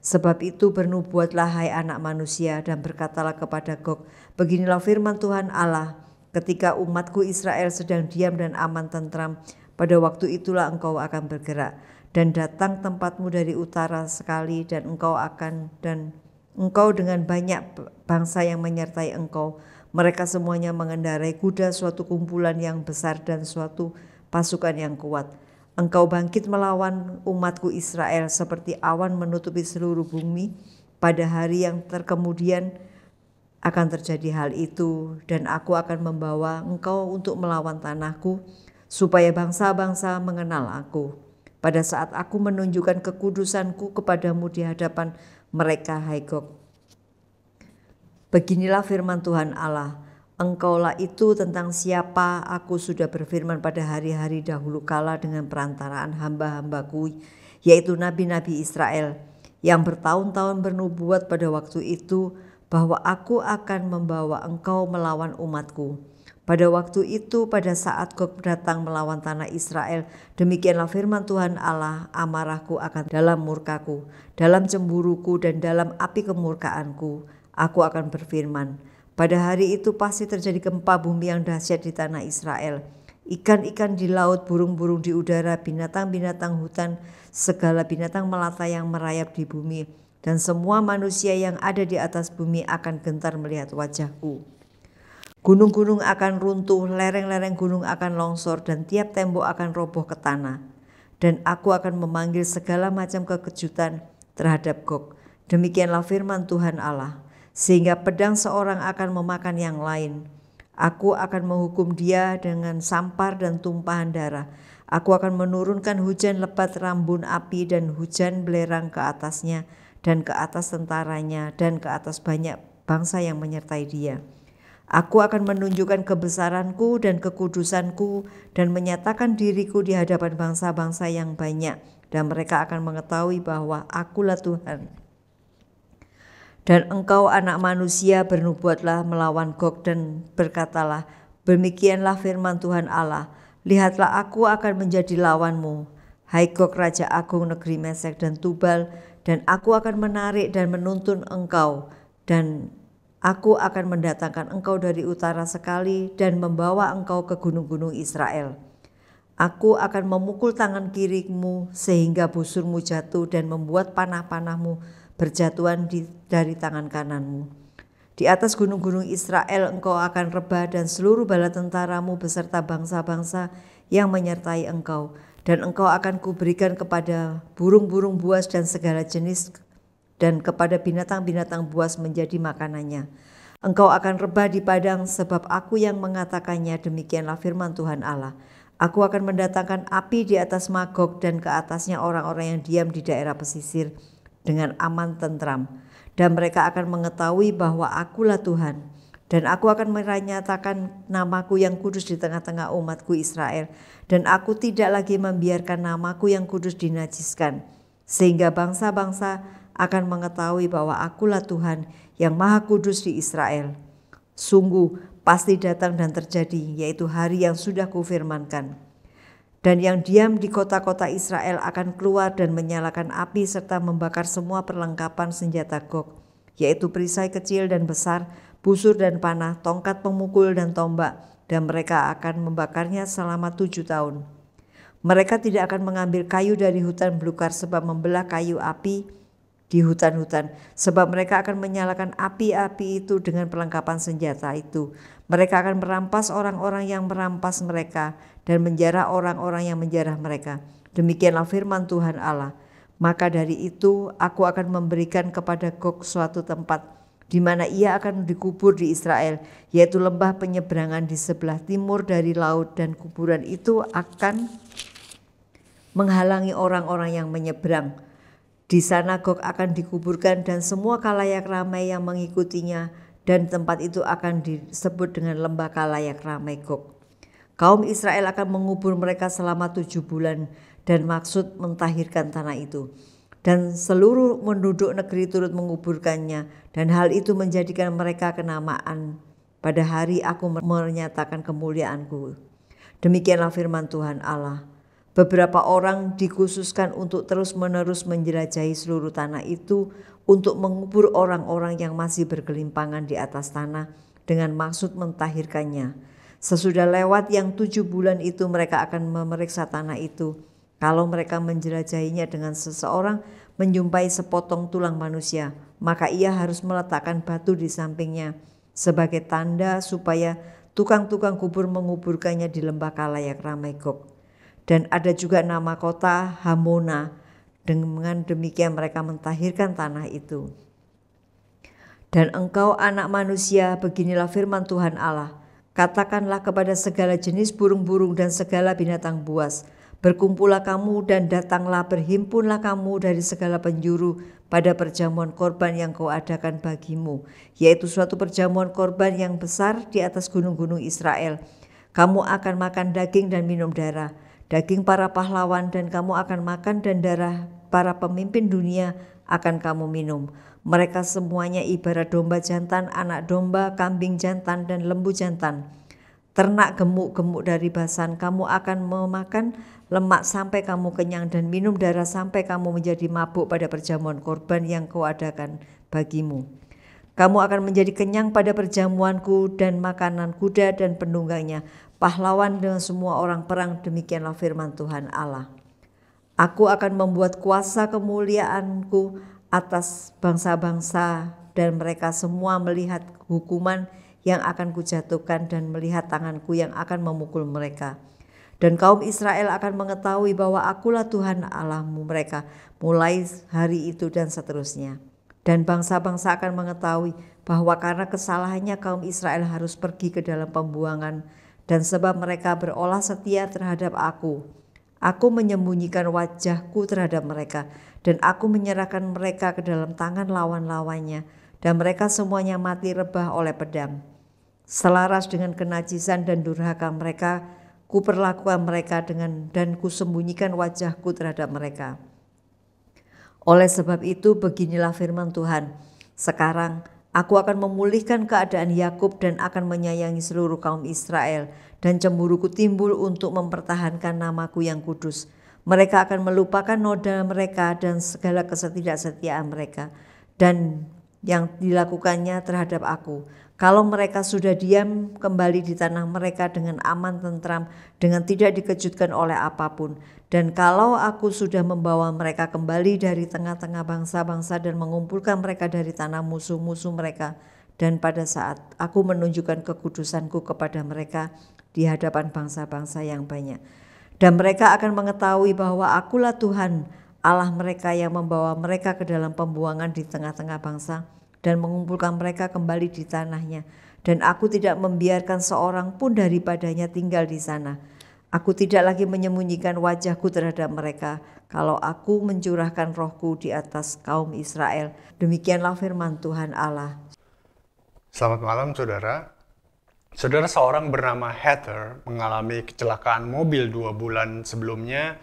B: Sebab itu bernubuatlah hai anak manusia dan berkatalah kepada Gog, beginilah firman Tuhan Allah, Ketika umatku Israel sedang diam dan aman tentram, pada waktu itulah engkau akan bergerak dan datang tempatmu dari utara sekali dan engkau akan dan engkau dengan banyak bangsa yang menyertai engkau. Mereka semuanya mengendarai kuda suatu kumpulan yang besar dan suatu pasukan yang kuat. Engkau bangkit melawan umatku Israel seperti awan menutupi seluruh bumi pada hari yang terkemudian akan terjadi hal itu dan aku akan membawa engkau untuk melawan tanahku supaya bangsa-bangsa mengenal aku pada saat aku menunjukkan kekudusanku kepadamu di hadapan mereka hai Gog Beginilah firman Tuhan Allah Engkaulah itu tentang siapa aku sudah berfirman pada hari-hari dahulu kala dengan perantaraan hamba-hambaku yaitu nabi-nabi Israel yang bertahun-tahun bernubuat pada waktu itu bahwa aku akan membawa engkau melawan umatku. Pada waktu itu, pada saat Kau datang melawan tanah Israel, demikianlah firman Tuhan Allah, amarahku akan dalam murkaku, dalam cemburuku dan dalam api kemurkaanku. Aku akan berfirman, pada hari itu pasti terjadi gempa bumi yang dahsyat di tanah Israel. Ikan-ikan di laut, burung-burung di udara, binatang-binatang hutan, segala binatang melata yang merayap di bumi dan semua manusia yang ada di atas bumi akan gentar melihat wajahku. Gunung-gunung akan runtuh, lereng-lereng gunung akan longsor, dan tiap tembok akan roboh ke tanah. Dan aku akan memanggil segala macam kekejutan terhadap Gog. Demikianlah firman Tuhan Allah. Sehingga pedang seorang akan memakan yang lain. Aku akan menghukum dia dengan sampar dan tumpahan darah. Aku akan menurunkan hujan lebat rambun api dan hujan belerang ke atasnya dan ke atas tentaranya dan ke atas banyak bangsa yang menyertai dia. Aku akan menunjukkan kebesaranku dan kekudusanku dan menyatakan diriku di hadapan bangsa-bangsa yang banyak dan mereka akan mengetahui bahwa akulah Tuhan. Dan engkau anak manusia bernubuatlah melawan Gog dan berkatalah, demikianlah firman Tuhan Allah, lihatlah aku akan menjadi lawanmu. Hai Gog Raja Agung negeri Mesek dan Tubal dan aku akan menarik dan menuntun engkau dan aku akan mendatangkan engkau dari utara sekali dan membawa engkau ke gunung-gunung Israel. Aku akan memukul tangan kirimu sehingga busurmu jatuh dan membuat panah-panahmu berjatuhan di, dari tangan kananmu. Di atas gunung-gunung Israel engkau akan rebah dan seluruh bala tentaramu beserta bangsa-bangsa yang menyertai engkau dan engkau akan kuberikan kepada burung-burung buas dan segala jenis dan kepada binatang-binatang buas menjadi makanannya. Engkau akan rebah di padang sebab aku yang mengatakannya demikianlah firman Tuhan Allah. Aku akan mendatangkan api di atas Magog dan ke atasnya orang-orang yang diam di daerah pesisir dengan aman tentram. Dan mereka akan mengetahui bahwa akulah Tuhan dan aku akan menyatakan namaku yang kudus di tengah-tengah umatku Israel. Dan aku tidak lagi membiarkan namaku yang kudus dinajiskan. Sehingga bangsa-bangsa akan mengetahui bahwa akulah Tuhan yang maha kudus di Israel. Sungguh pasti datang dan terjadi yaitu hari yang sudah kufirmankan. Dan yang diam di kota-kota Israel akan keluar dan menyalakan api serta membakar semua perlengkapan senjata Gog, yaitu perisai kecil dan besar, busur dan panah, tongkat pemukul dan tombak, dan mereka akan membakarnya selama tujuh tahun. Mereka tidak akan mengambil kayu dari hutan belukar sebab membelah kayu api di hutan-hutan, sebab mereka akan menyalakan api-api itu dengan perlengkapan senjata itu. Mereka akan merampas orang-orang yang merampas mereka dan menjarah orang-orang yang menjarah mereka. Demikianlah firman Tuhan Allah. Maka dari itu aku akan memberikan kepada Gog suatu tempat di mana ia akan dikubur di Israel, yaitu lembah penyeberangan di sebelah timur dari laut dan kuburan itu akan menghalangi orang-orang yang menyeberang. Di sana Gog akan dikuburkan dan semua kalayak ramai yang mengikutinya dan tempat itu akan disebut dengan lembah kalayak ramai Gog. Kaum Israel akan mengubur mereka selama tujuh bulan dan maksud mentahirkan tanah itu dan seluruh penduduk negeri turut menguburkannya dan hal itu menjadikan mereka kenamaan pada hari aku menyatakan kemuliaanku demikianlah firman Tuhan Allah beberapa orang dikhususkan untuk terus-menerus menjelajahi seluruh tanah itu untuk mengubur orang-orang yang masih bergelimpangan di atas tanah dengan maksud mentahirkannya Sesudah lewat yang tujuh bulan itu mereka akan memeriksa tanah itu kalau mereka menjelajahinya dengan seseorang menjumpai sepotong tulang manusia, maka ia harus meletakkan batu di sampingnya sebagai tanda supaya tukang-tukang kubur menguburkannya di lembah kalayak ramai kok. Dan ada juga nama kota Hamona. Dengan demikian mereka mentahirkan tanah itu. Dan engkau anak manusia, beginilah firman Tuhan Allah. Katakanlah kepada segala jenis burung-burung dan segala binatang buas, Berkumpullah kamu dan datanglah berhimpunlah kamu dari segala penjuru pada perjamuan korban yang kau adakan bagimu, yaitu suatu perjamuan korban yang besar di atas gunung-gunung Israel. Kamu akan makan daging dan minum darah, daging para pahlawan dan kamu akan makan dan darah para pemimpin dunia akan kamu minum. Mereka semuanya ibarat domba jantan, anak domba, kambing jantan, dan lembu jantan.' ternak gemuk-gemuk dari basan, kamu akan memakan lemak sampai kamu kenyang dan minum darah sampai kamu menjadi mabuk pada perjamuan korban yang kau adakan bagimu. Kamu akan menjadi kenyang pada perjamuanku dan makanan kuda dan penunggangnya, pahlawan dengan semua orang perang, demikianlah firman Tuhan Allah. Aku akan membuat kuasa kemuliaanku atas bangsa-bangsa dan mereka semua melihat hukuman yang akan kujatuhkan dan melihat tanganku yang akan memukul mereka. Dan kaum Israel akan mengetahui bahwa akulah Tuhan Allahmu mereka mulai hari itu dan seterusnya. Dan bangsa-bangsa akan mengetahui bahwa karena kesalahannya kaum Israel harus pergi ke dalam pembuangan dan sebab mereka berolah setia terhadap aku. Aku menyembunyikan wajahku terhadap mereka dan aku menyerahkan mereka ke dalam tangan lawan-lawannya dan mereka semuanya mati rebah oleh pedang. Selaras dengan kenajisan dan durhaka mereka, kuperlakukan mereka dengan dan kusembunyikan wajahku terhadap mereka. Oleh sebab itu beginilah firman Tuhan, sekarang aku akan memulihkan keadaan Yakub dan akan menyayangi seluruh kaum Israel dan cemburuku timbul untuk mempertahankan namaku yang kudus. Mereka akan melupakan noda mereka dan segala kesetidaksetiaan mereka dan yang dilakukannya terhadap aku. Kalau mereka sudah diam kembali di tanah mereka dengan aman tentram, dengan tidak dikejutkan oleh apapun. Dan kalau aku sudah membawa mereka kembali dari tengah-tengah bangsa-bangsa dan mengumpulkan mereka dari tanah musuh-musuh mereka, dan pada saat aku menunjukkan kekudusanku kepada mereka di hadapan bangsa-bangsa yang banyak. Dan mereka akan mengetahui bahwa akulah Tuhan Allah mereka yang membawa mereka ke dalam pembuangan di tengah-tengah bangsa dan mengumpulkan mereka kembali di tanahnya. Dan aku tidak membiarkan seorang pun daripadanya tinggal di sana. Aku tidak lagi menyembunyikan wajahku terhadap mereka kalau aku mencurahkan rohku di atas kaum Israel. Demikianlah firman Tuhan Allah.
C: Selamat malam saudara. Saudara seorang bernama Heather mengalami kecelakaan mobil dua bulan sebelumnya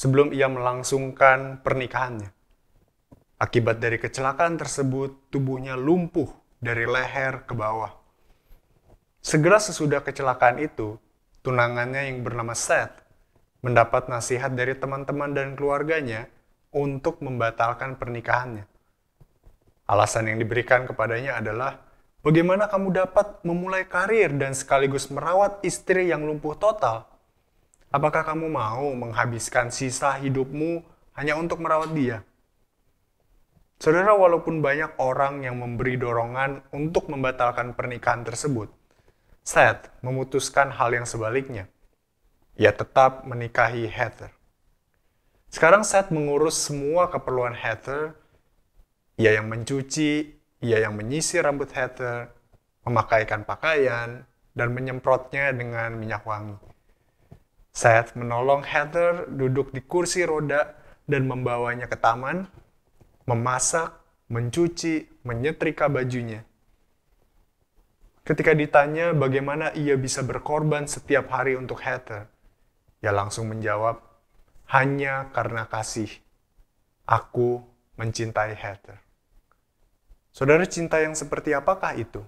C: sebelum ia melangsungkan pernikahannya. Akibat dari kecelakaan tersebut, tubuhnya lumpuh dari leher ke bawah. Segera sesudah kecelakaan itu, tunangannya yang bernama Seth mendapat nasihat dari teman-teman dan keluarganya untuk membatalkan pernikahannya. Alasan yang diberikan kepadanya adalah bagaimana kamu dapat memulai karir dan sekaligus merawat istri yang lumpuh total Apakah kamu mau menghabiskan sisa hidupmu hanya untuk merawat dia? Saudara, walaupun banyak orang yang memberi dorongan untuk membatalkan pernikahan tersebut, Seth memutuskan hal yang sebaliknya. Ia tetap menikahi Heather. Sekarang Seth mengurus semua keperluan Heather. Ia yang mencuci, ia yang menyisir rambut Heather, memakaikan pakaian, dan menyemprotnya dengan minyak wangi. Saya menolong Heather duduk di kursi roda dan membawanya ke taman, memasak, mencuci, menyetrika bajunya. Ketika ditanya bagaimana ia bisa berkorban setiap hari untuk Heather, ia langsung menjawab, hanya karena kasih. Aku mencintai Heather. Saudara cinta yang seperti apakah itu?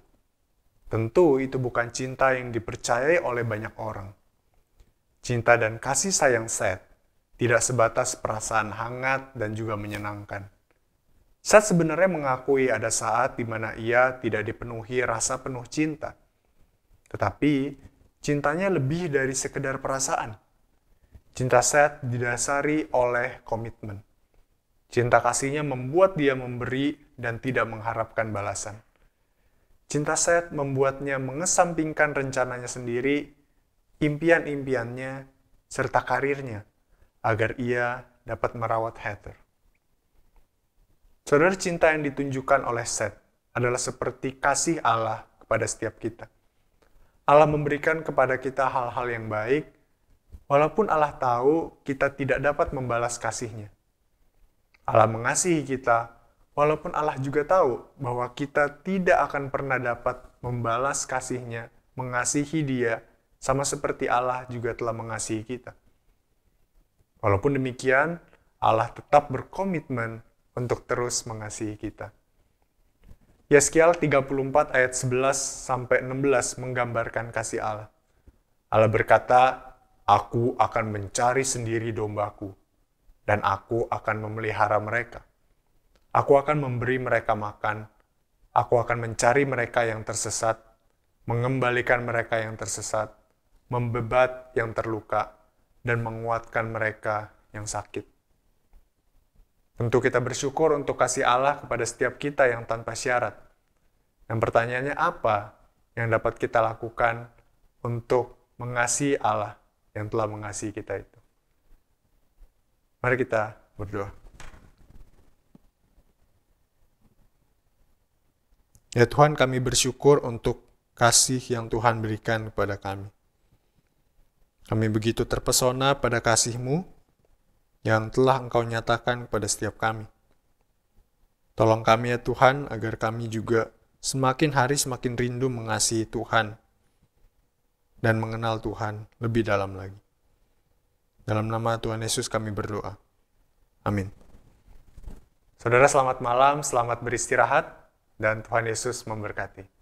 C: Tentu itu bukan cinta yang dipercayai oleh banyak orang Cinta dan kasih sayang Seth tidak sebatas perasaan hangat dan juga menyenangkan. Seth sebenarnya mengakui ada saat di mana ia tidak dipenuhi rasa penuh cinta. Tetapi, cintanya lebih dari sekedar perasaan. Cinta Seth didasari oleh komitmen. Cinta kasihnya membuat dia memberi dan tidak mengharapkan balasan. Cinta Seth membuatnya mengesampingkan rencananya sendiri impian-impiannya, serta karirnya, agar ia dapat merawat Heather. Saudara cinta yang ditunjukkan oleh Seth adalah seperti kasih Allah kepada setiap kita. Allah memberikan kepada kita hal-hal yang baik, walaupun Allah tahu kita tidak dapat membalas kasihnya. Allah mengasihi kita, walaupun Allah juga tahu bahwa kita tidak akan pernah dapat membalas kasihnya, mengasihi dia, sama seperti Allah juga telah mengasihi kita. Walaupun demikian, Allah tetap berkomitmen untuk terus mengasihi kita. Yeskial 34 ayat 11 sampai 16 menggambarkan kasih Allah. Allah berkata, "Aku akan mencari sendiri dombaku dan aku akan memelihara mereka. Aku akan memberi mereka makan. Aku akan mencari mereka yang tersesat, mengembalikan mereka yang tersesat membebat yang terluka, dan menguatkan mereka yang sakit. Tentu kita bersyukur untuk kasih Allah kepada setiap kita yang tanpa syarat. Dan pertanyaannya apa yang dapat kita lakukan untuk mengasihi Allah yang telah mengasihi kita itu? Mari kita berdoa. Ya Tuhan, kami bersyukur untuk kasih yang Tuhan berikan kepada kami. Kami begitu terpesona pada kasihMu yang telah Engkau nyatakan kepada setiap kami. Tolong kami ya Tuhan agar kami juga semakin hari semakin rindu mengasihi Tuhan dan mengenal Tuhan lebih dalam lagi. Dalam nama Tuhan Yesus kami berdoa. Amin. Saudara selamat malam, selamat beristirahat, dan Tuhan Yesus memberkati.